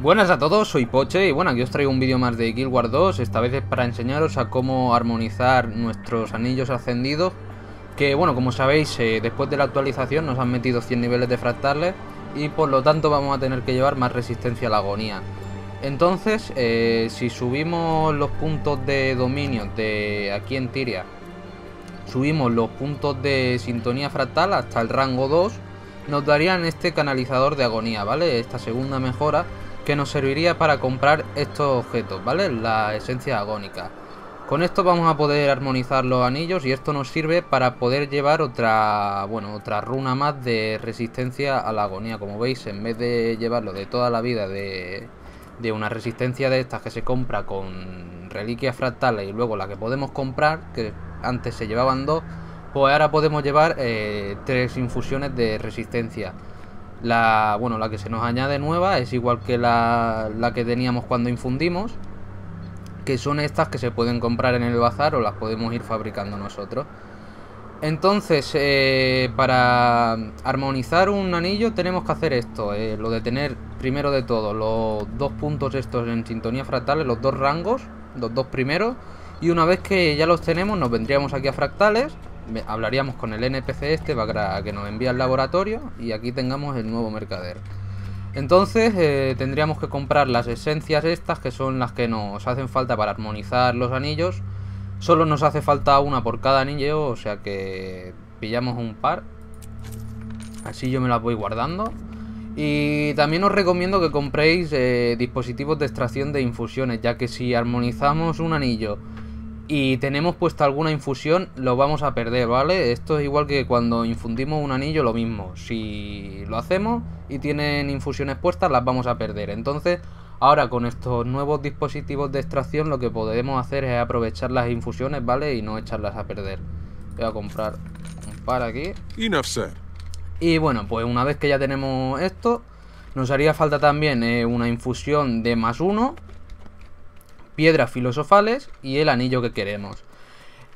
Buenas a todos, soy Poche y bueno, aquí os traigo un vídeo más de Guild Wars 2, esta vez es para enseñaros a cómo armonizar nuestros anillos ascendidos, que bueno, como sabéis, eh, después de la actualización nos han metido 100 niveles de fractales y por lo tanto vamos a tener que llevar más resistencia a la agonía. Entonces, eh, si subimos los puntos de dominio de aquí en Tiria, subimos los puntos de sintonía fractal hasta el rango 2, nos darían este canalizador de agonía, ¿vale? Esta segunda mejora que nos serviría para comprar estos objetos, ¿vale? La esencia agónica. Con esto vamos a poder armonizar los anillos y esto nos sirve para poder llevar otra, bueno, otra runa más de resistencia a la agonía. Como veis, en vez de llevarlo de toda la vida de, una resistencia de estas que se compra con reliquias fractales y luego la que podemos comprar, que antes se llevaban dos, pues ahora podemos llevar eh, tres infusiones de resistencia. La, bueno, la que se nos añade nueva es igual que la, que teníamos cuando infundimos, que son estas que se pueden comprar en el bazar o las podemos ir fabricando nosotros. Entonces, eh, para armonizar un anillo tenemos que hacer esto, eh, lo de tener primero de todo los dos puntos estos en sintonía fractales, los dos rangos, los dos primeros, y una vez que ya los tenemos nos vendríamos aquí a fractales hablaríamos con el NPC este para que nos envíe al laboratorio y aquí tengamos el nuevo mercader. Entonces eh, tendríamos que comprar las esencias estas que son las que nos hacen falta para armonizar los anillos. Solo nos hace falta una por cada anillo, o sea que pillamos un par. Así yo me las voy guardando. Y también os recomiendo que compréis eh, dispositivos de extracción de infusiones, ya que si armonizamos un anillo y tenemos puesta alguna infusión, lo vamos a perder, ¿vale? Esto es igual que cuando infundimos un anillo, lo mismo. Si lo hacemos y tienen infusiones puestas, las vamos a perder. Entonces, ahora con estos nuevos dispositivos de extracción, lo que podemos hacer es aprovechar las infusiones, ¿vale? Y no echarlas a perder. Voy a comprar un par aquí. Y bueno, pues una vez que ya tenemos esto, nos haría falta también eh, una infusión de más uno piedras filosofales y el anillo que queremos.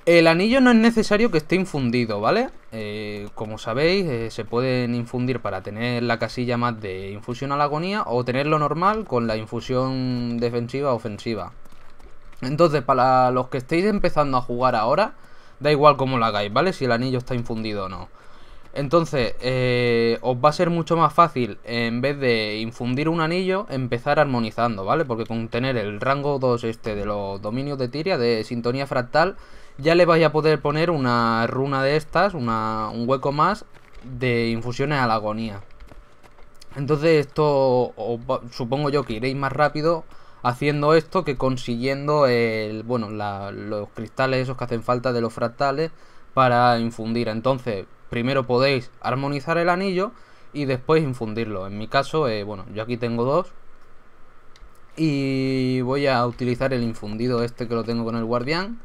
El anillo no es necesario que esté infundido, ¿vale? Eh, como sabéis, eh, se pueden infundir para tener la casilla más de infusión a la agonía o tenerlo normal con la infusión defensiva ofensiva. Entonces, para los que estéis empezando a jugar ahora, da igual cómo lo hagáis, ¿vale? Si el anillo está infundido o no. Entonces, eh, os va a ser mucho más fácil, en vez de infundir un anillo, empezar armonizando, ¿vale? Porque con tener el rango 2 este de los dominios de Tiria, de sintonía fractal, ya le vais a poder poner una runa de estas, una, un hueco más de infusiones a la agonía. Entonces esto, supongo yo que iréis más rápido haciendo esto que consiguiendo el, bueno, los cristales esos que hacen falta de los fractales para infundir. Entonces, primero podéis armonizar el anillo y después infundirlo. En mi caso, eh, bueno, yo aquí tengo dos. Y voy a utilizar el infundido este que lo tengo con el guardián.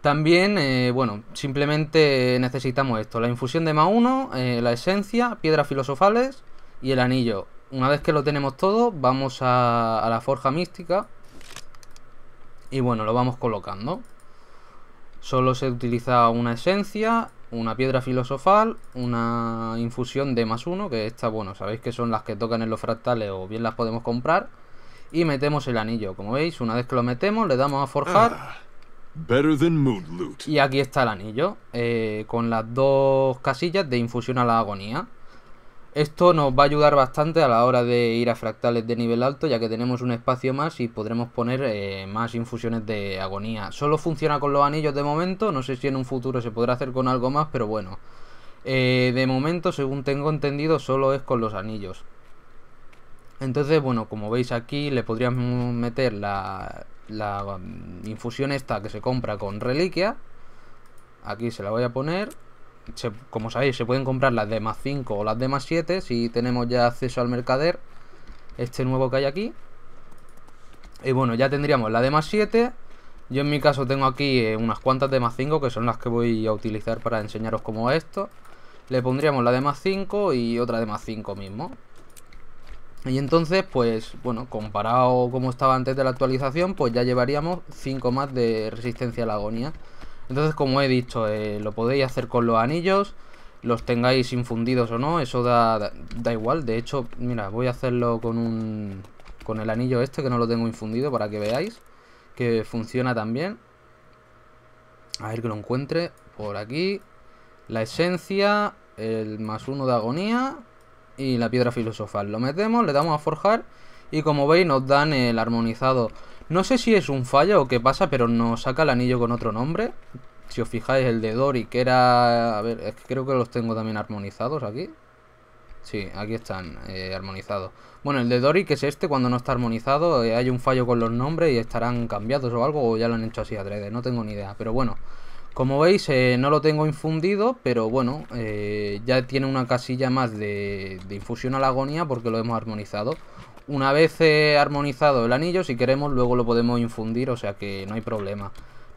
También, eh, bueno, simplemente necesitamos esto. La infusión de más uno, eh, la esencia, piedras filosofales y el anillo. Una vez que lo tenemos todo, vamos a, a la forja mística. Y bueno, lo vamos colocando. Solo se utiliza una esencia una piedra filosofal, una infusión de más uno, que esta, bueno, sabéis que son las que tocan en los fractales o bien las podemos comprar. Y metemos el anillo, como veis, una vez que lo metemos le damos a forjar. Ah, y aquí está el anillo, eh, con las dos casillas de infusión a la agonía. Esto nos va a ayudar bastante a la hora de ir a fractales de nivel alto, ya que tenemos un espacio más y podremos poner eh, más infusiones de agonía. Solo funciona con los anillos de momento, no sé si en un futuro se podrá hacer con algo más, pero bueno. Eh, de momento, según tengo entendido, solo es con los anillos. Entonces, bueno, como veis aquí, le podríamos meter la, la mm, infusión esta que se compra con reliquia. Aquí se la voy a poner como sabéis, se pueden comprar las de más 5 o las de más 7 si tenemos ya acceso al mercader, este nuevo que hay aquí. Y bueno, ya tendríamos la de más 7. Yo en mi caso tengo aquí eh, unas cuantas de más 5 que son las que voy a utilizar para enseñaros cómo esto. Le pondríamos la de más 5 y otra de más 5 mismo. Y entonces, pues bueno, comparado como estaba antes de la actualización, pues ya llevaríamos 5 más de resistencia a la agonía. Entonces, como he dicho, eh, lo podéis hacer con los anillos, los tengáis infundidos o no, eso da, igual. De hecho, mira, voy a hacerlo con un con el anillo este que no lo tengo infundido para que veáis que funciona también. A ver que lo encuentre por aquí. La esencia, el más uno de agonía y la piedra filosofal. Lo metemos, le damos a forjar y como veis nos dan el armonizado. No sé si es un fallo o qué pasa, pero nos saca el anillo con otro nombre. Si os fijáis, el de Dory, que era... A ver, es que creo que los tengo también armonizados aquí. Sí, aquí están eh, armonizados. Bueno, el de Dory, que es este, cuando no está armonizado, eh, hay un fallo con los nombres y estarán cambiados o algo, o ya lo han hecho así a 3 no tengo ni idea. Pero bueno, como veis, eh, no lo tengo infundido, pero bueno, ya tiene una casilla más de, de infusión a la agonía porque lo hemos armonizado una vez eh, armonizado el anillo, si queremos, luego lo podemos infundir, o sea que no hay problema.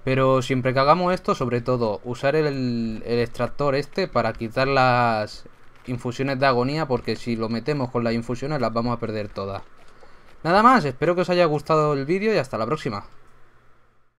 Pero siempre que hagamos esto, sobre todo, usar el extractor este para quitar las infusiones de agonía, porque si lo metemos con las infusiones las vamos a perder todas. Nada más, espero que os haya gustado el vídeo y hasta la próxima.